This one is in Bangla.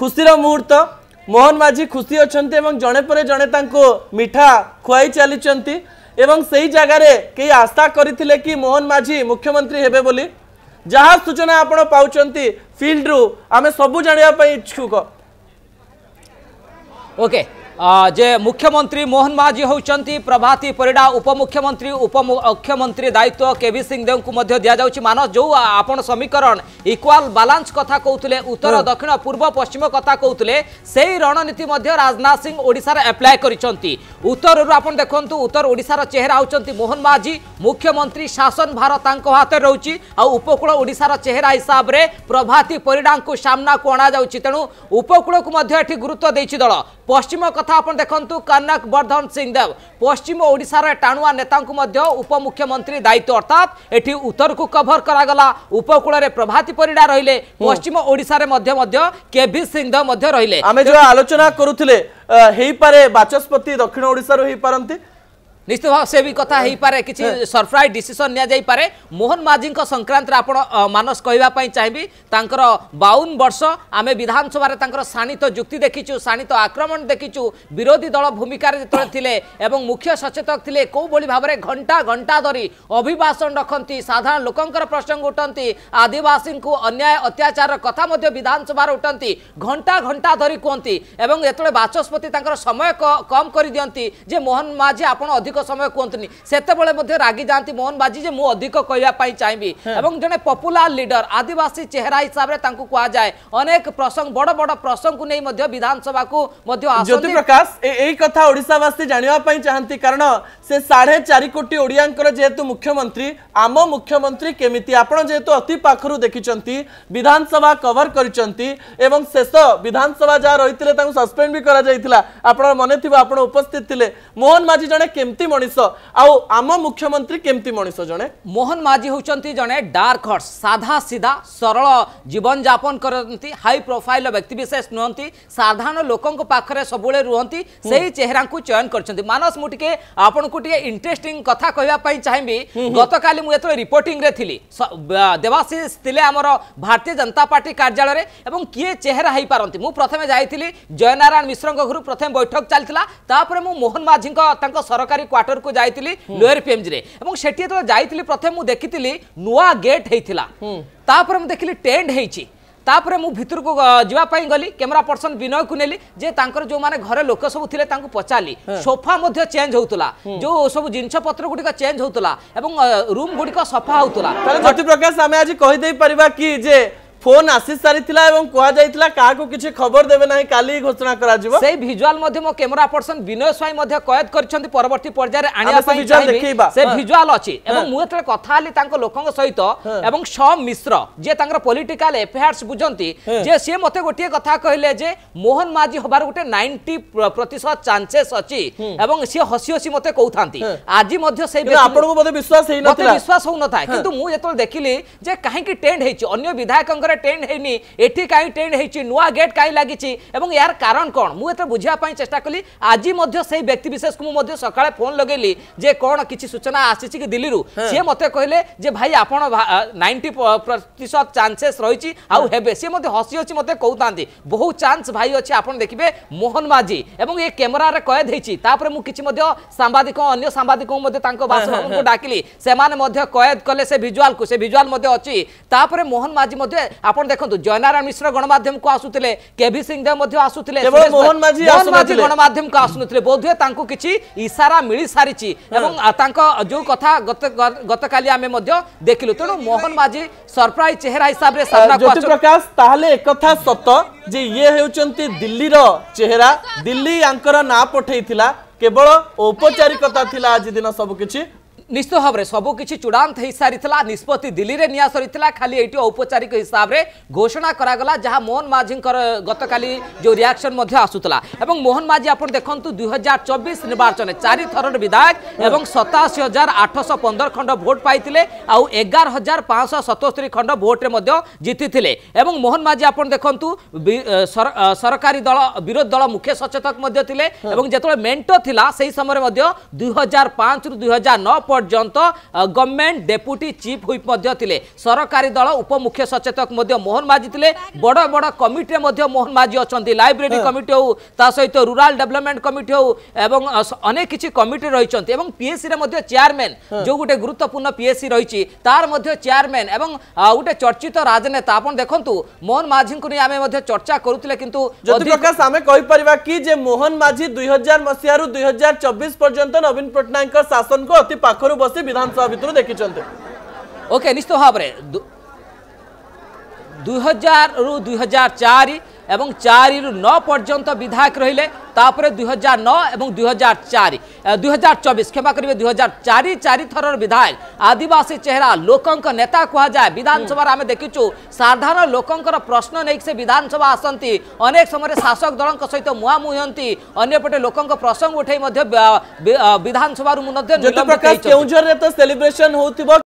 ଖୁସିର ମୁହୂର୍ତ୍ତ ମୋହନ ମାଝି ଖୁସି ଅଛନ୍ତି ଏବଂ ଜଣେ ପରେ ଜଣେ ତାଙ୍କୁ ମିଠା ଖୁଆଇ ଚାଲିଛନ୍ତି ଏବଂ ସେହି ଜାଗାରେ କେହି ଆସ୍ଥା କରିଥିଲେ କି ମୋହନ ମାଝି ମୁଖ୍ୟମନ୍ତ୍ରୀ ହେବେ ବୋଲି ଯାହା ସୂଚନା ଆପଣ ପାଉଛନ୍ତି ଫିଲ୍ଡରୁ ଆମେ ସବୁ ଜାଣିବା ପାଇଁ ଇଚ୍ଛୁକ ଓକେ okay. যে মুখ্যমন্ত্রী মোহন মাঝি হচ্ছেন প্রভাতী ପରିଡ଼ା ଉପମୁଖ୍ୟମନ୍ତ୍ରୀ ଉପମୁଖ୍ୟମନ୍ତ୍ରୀ ଦାୟିତ୍ୱ କେଭି ସିଂଦେଓଙ୍କୁ ମଧ୍ୟ ଦିଆଯାଉଛି ମାନସ ଯେଉଁ ଆପଣ ସମୀକରଣ ଇକ୍ୱାଲ ବାଲାନ୍ସ କଥା କହୁଥିଲେ ଉତ୍ତର ଦକ୍ଷିଣ ପୂର୍ବ ପଶ୍ଚିମ କଥା କହୁଥିଲେ ସେଇ ରଣନୀତି ମଧ୍ୟ ରାଜନାଥ ସିଂ ଓଡ଼ିଶାରେ ଆପ୍ଲାଏ କରିଛନ୍ତି ଉତ୍ତରରୁ ଆପଣ ଦେଖନ୍ତୁ ଉତ୍ତର ଓଡ଼ିଶାର ଚେହେରା ହେଉଛନ୍ତି ମୋହନ ମାଝି ମୁଖ୍ୟମନ୍ତ୍ରୀ ଶାସନ ଭାର ତାଙ୍କ ହାତରେ ରହୁଛି ଆଉ ଉପକୂଳ ଓଡ଼ିଶାର ଚେହେରା ହିସାବରେ ପ୍ରଭାତୀ ପରିଡ଼ାଙ୍କୁ ସାମ୍ନାକୁ ଅଣାଯାଉଛି ତେଣୁ ଉପକୂଳକୁ ମଧ୍ୟ ଏଠି ଗୁରୁତ୍ୱ ଦେଇଛି ଦଳ ପଶ୍ଚିମ କଥା कथा देखु कनक बर्धन सिंह देव पश्चिम ओडार टाणुआ नेता उपमुख्यमंत्री दायित्व अर्थात एटी उत्तर को कभर करागला उपकूल प्रभाती पीड़ा रही पश्चिम ओडारे सिंहदेव रही आलोचना करुले पारे बाचस्पति दक्षिण ओडार हो पारती ନିଶ୍ଚିତ ଭାବେ ସେ ବି କଥା ହେଇପାରେ କିଛି ସରପ୍ରାଇଜ୍ ଡିସିସନ୍ ନିଆଯାଇପାରେ ମୋହନ ମାଝୀଙ୍କ ସଂକ୍ରାନ୍ତରେ ଆପଣ ମାନସ କହିବା ପାଇଁ ଚାହିଁବି ତାଙ୍କର ବାଉନ ବର୍ଷ ଆମେ ବିଧାନସଭାରେ ତାଙ୍କର ଶାଣିତ ଯୁକ୍ତି ଦେଖିଛୁ ଶାଣିତ ଆକ୍ରମଣ ଦେଖିଛୁ ବିରୋଧୀ ଦଳ ଭୂମିକାରେ ଯେତେବେଳେ ଥିଲେ ଏବଂ ମୁଖ୍ୟ ସଚେତକ ଥିଲେ କେଉଁଭଳି ଭାବରେ ଘଣ୍ଟା ଘଣ୍ଟା ଧରି ଅଭିଭାଷଣ ରଖନ୍ତି ସାଧାରଣ ଲୋକଙ୍କର ପ୍ରସଙ୍ଗ ଉଠନ୍ତି ଆଦିବାସୀଙ୍କୁ ଅନ୍ୟାୟ ଅତ୍ୟାଚାରର କଥା ମଧ୍ୟ ବିଧାନସଭାରେ ଉଠନ୍ତି ଘଣ୍ଟା ଘଣ୍ଟା ଧରି କୁହନ୍ତି ଏବଂ ଯେତେବେଳେ ବାଚସ୍ପତି ତାଙ୍କର ସମୟ କମ୍ କରିଦିଅନ୍ତି ଯେ ମୋହନ ମାଝୀ ଆପଣ ଅଧିକ સમય કોંતની સતે બળે મધ્ય રાગી જાંતી મોહન બાજી જે મો અધિક કઈવા પાય ચાહી બી અને જોને પોપ્યુલર લીડર આદિવાસી ચહેરા હિસાબરે તાંકુ કોઆ જાય અનેક પ્રસંગ બડો બડો પ્રસંગ કુનેય મધ્ય વિધાનસભા કુ મધ્ય આસોજી પ્રકાશ એઈ કથા ઓડિસા વાસી જાણવા પઈ ચાહંતી કારણ સે 4.5 કોટી ઓડિયાંଙ୍କર જેતુ મુખ્યમંત્રી આમો મુખ્યમંત્રી કેમિતિ આપણ જેતુ અતિ પાખરૂ દેખી ચંતિ વિધાનસભા કવર કરચંતિ અને શેસો વિધાનસભા જા રહીતલે તાંકુ સસ્પેન્ડ ભી કરા જઈતલા આપણ મનતી આપણ ઉપસ્થિત થિલે મોહન બાજી જણે કે কেমতি মনিষ আউ আম মুখ্যমন্ত্রী কেমতি মনিষ জনে মোহন মাঝি হচ্ছেন জনে ডার্ক হর্স সাধা সিধা সরল জীবন যাপন করতে হাই প্রোফাইল ব্যক্তিবিশেষ নুহতি সাধারণ লোকঙ্ পাখে সবুলে রুহতি সেই চেহারা চয়ন করছেন মানস মু টিকে আপনার টিকে ইন্টারেস্টিং কথা কহা চাহিবি গতকালি মু যেত রিপোর্টিং রে থিলি দেবাশিষ লে আমার ভারতীয় জনতা পার্টি কার্যালয়ে এবং কিয়ে চেহারা হয়ে পারতে মু প্রথমে যাই জয়নারায়ণ মিশ্র ঘর প্রথমে বৈঠক চাল তাপরে মু মোহন মাঝি সরকারি क्वार्टर को जाती लोयर पीएमजी और जो जाती प्रथम मुझे देखी नुआ गेट होता तापर मुझे देखिली टेन्ट होती तापर मु भितर को जावाई गली कैमेरा पर्सन विनय को नेली जे तांकर जो माने घर लोक सब थिले तांको सोफा चेंज होतला जो सब जिंस पत्र गुडी का चेंज होतला एवं रूम गुडी सफा होतला प्रकाश आमे आज कहि दे कि ফোন আসি সারিছিলা এবং কুয়া যাইছিলা কাহাকু কিছু খবর দেবে না কালি ঘোষণা করা যিব সেই ভিজুয়াল মধ্যে মো ক্যামেরা পার্সন বিনয় স্বাই মধ্যে কয়েদ করিছেন পরবর্তী পর্যায়ে আনিয়া পাই দেখেবা সে ভিজুয়াল আছে এবং মু এতলে কথা হলি তাঙ্ক লোকঙ্ক সহিত এবং সম মিশ্র যে তাঙ্কর পলিটিক্যাল এফেয়ার্স বুঝন্তি যে সে মতে গটিয়ে কথা কহিলে যে মোহন মাঝি হবার গোটে 90 প্রতিশত চান্সেস আছে এবং সে হসি হসি মতে কৌথান্তি আজি মধ্যে সেই আপনাকে বোধে বিশ্বাস হেই নথিলা বিশ্বাস হউ নথা কিন্তু মু যেতলে দেখিলি যে কাহিকি টেন্ড হেইছি অন্য বিধায়কঙ্কর দ্বারা টেন্ড হয়নি এটি কাই টেন্ড হয়েছে নয় গেট কাই লাগিছি এবং এর কারণ কোণ মু এতে বুঝা চেষ্টা কলি আজি মধ্যে সেই ব্যক্তি বিশেষকে মু মধ্যে সকালে ফোন লগাইলি যে কোণ কিছু সূচনা আসিছি কি দিল্লিরু সে মতে কহিলে যে ভাই আপন 90 প্রতিশত চান্সেস রয়েছে আউ হেবে সে মধ্যে হসি হচ্ছে মতে কৌতান্তি বহু চান্স ভাই অছে আপন দেখিবে মোহন মাঝি এবং এ ক্যামেরার কয়েদ হয়েছি তারপরে মু কিছু মধ্য সাংবাদিক অন্য সাংবাদিক মধ্যে তাঙ্ক বাসভবনকু ডাকিলি সেমানে মধ্য কয়েদ কলে সে ভিজুয়ালকু সে ভিজুয়াল মধ্যে অছি তারপরে মোহন মাঝি মধ্যে ଆପଣ ଦେଖନ୍ତୁ ଜୟନାରାୟଣ ମିଶ୍ର ଗଣମାଧ୍ୟମକୁ ଆସୁଥିଲେ କେଭି ସିଂଦେବ ମଧ୍ୟ ଆସୁଥିଲେ ମୋହନ ମାଝି ଗଣମାଧ୍ୟମକୁ ଆସୁନଥିଲେ ବୋଧହୁଏ ତାଙ୍କୁ କିଛି ଇସାରା ମିଳିସାରିଛି ଏବଂ ତାଙ୍କ ଯୋଉ କଥା ଗତକାଲି ଆମେ ମଧ୍ୟ ଦେଖିଲୁ ତେଣୁ ମୋହନ ମାଝି ସରପ୍ରାଇଜ ଚେହେରା ହିସାବରେ ପ୍ରକାଶ ତାହେଲେ ଏକଥା ସତ ଯେ ଇଏ ହେଉଛନ୍ତି ଦିଲ୍ଲୀର ଚେହେରା ଦିଲ୍ଲୀ ୟାଙ୍କର ନାଁ ପଠେଇଥିଲା କେବଳ ଔପଚାରିକତା ଥିଲା ଆଜି ଦିନ ସବୁକିଛି নিশ্চিত ভাবে সবুকিছি চূড়ান্ত হয়ে সারি নিষ্পতি দিল্লিরে নিয়া সরি খালি এইটি ঔপচারিক হিসাবে ঘোষণা করা যা মোহন মাঝিঙ্কর গতকালি যে রিয়াকশন আসুলা এবং মোহন মাঝি আপনার দেখুন দুই হাজার চবিশ নির্বাচনে চারি থরর বিধায়ক এবং সতাশি হাজার আটশো পনের খণ্ড ভোট পাই আগার হাজার পাঁচশো সতস্তরি খণ্ড ভোটে জিতি এবং মোহন মাঝি আপনার দেখুন সরকারি দল বিরোধী দল মুখ্য সচেতক এবং যেত মেন্ট লা সেই সময় দুই হাজার পাঁচ রু দুই হাজার নয় পর্যন্ত গভর্নমেন্ট ডেপুটি চিফ হুইপ লে সরকারি দল উপমুখ্য সচেতক মোহন মাঝি লে বড় বড় কমিটিরে মোহন মাঝি অনেক লাইব্রেরি কমিটি হো তা সহ রুরাল ডেভেলপমেন্ট কমিটি হো এবং অনেক কিছু কমিটি রয়েছেন এবং পিএসি রে চেয়ারম্যান যে গোটে গুরুত্বপূর্ণ পিএসি রয়েছে তার মধ্যে চেয়ারম্যান এবং গোটে চর্চিত রাজনেতা আপনার দেখুন মোহন মাঝি আমি মধ্যে চর্চা করুলে কিন্তু প্রকাশ আমি কইপারা কি যে মোহন মাঝি দুই হাজার মশিয়ার দুই হাজার চব্বিশ পর্যন্ত নবীন পট্টনাক শাসন কু অতি পাখ ಬಸಿ ವಿಧಾನಸಭಾ ಭಿತ್ರು ದಕ್ಕಿಚಂತೆ ಓಕೆ ನಿಶ್ಚಿತ ಭಾವರೆ दुई हजार रु दुई हजार चार এবং চারিরু ন পর্যন্ত বিধায়ক রহলে তাপরে দুই হাজার ন এবং দুই হাজার চারি দুই হাজার চবিশ ক্ষমা করবে দুই হাজার চারি চারিথরর বিধায়ক আদিবাসী চেহারা লোকঙ্ক নেতা কুহযায় বিধানসভার আমি দেখিছু সাধারণ লোকঙ্কর প্রশ্ন নেই সে বিধানসভা আসতে অনেক সময় শাসক দল সহ মুহামুহি হতে অন্যপটে লোকঙ্ক প্রসঙ্গ উঠাই বিধানসভার সেলিব্রেশন হোক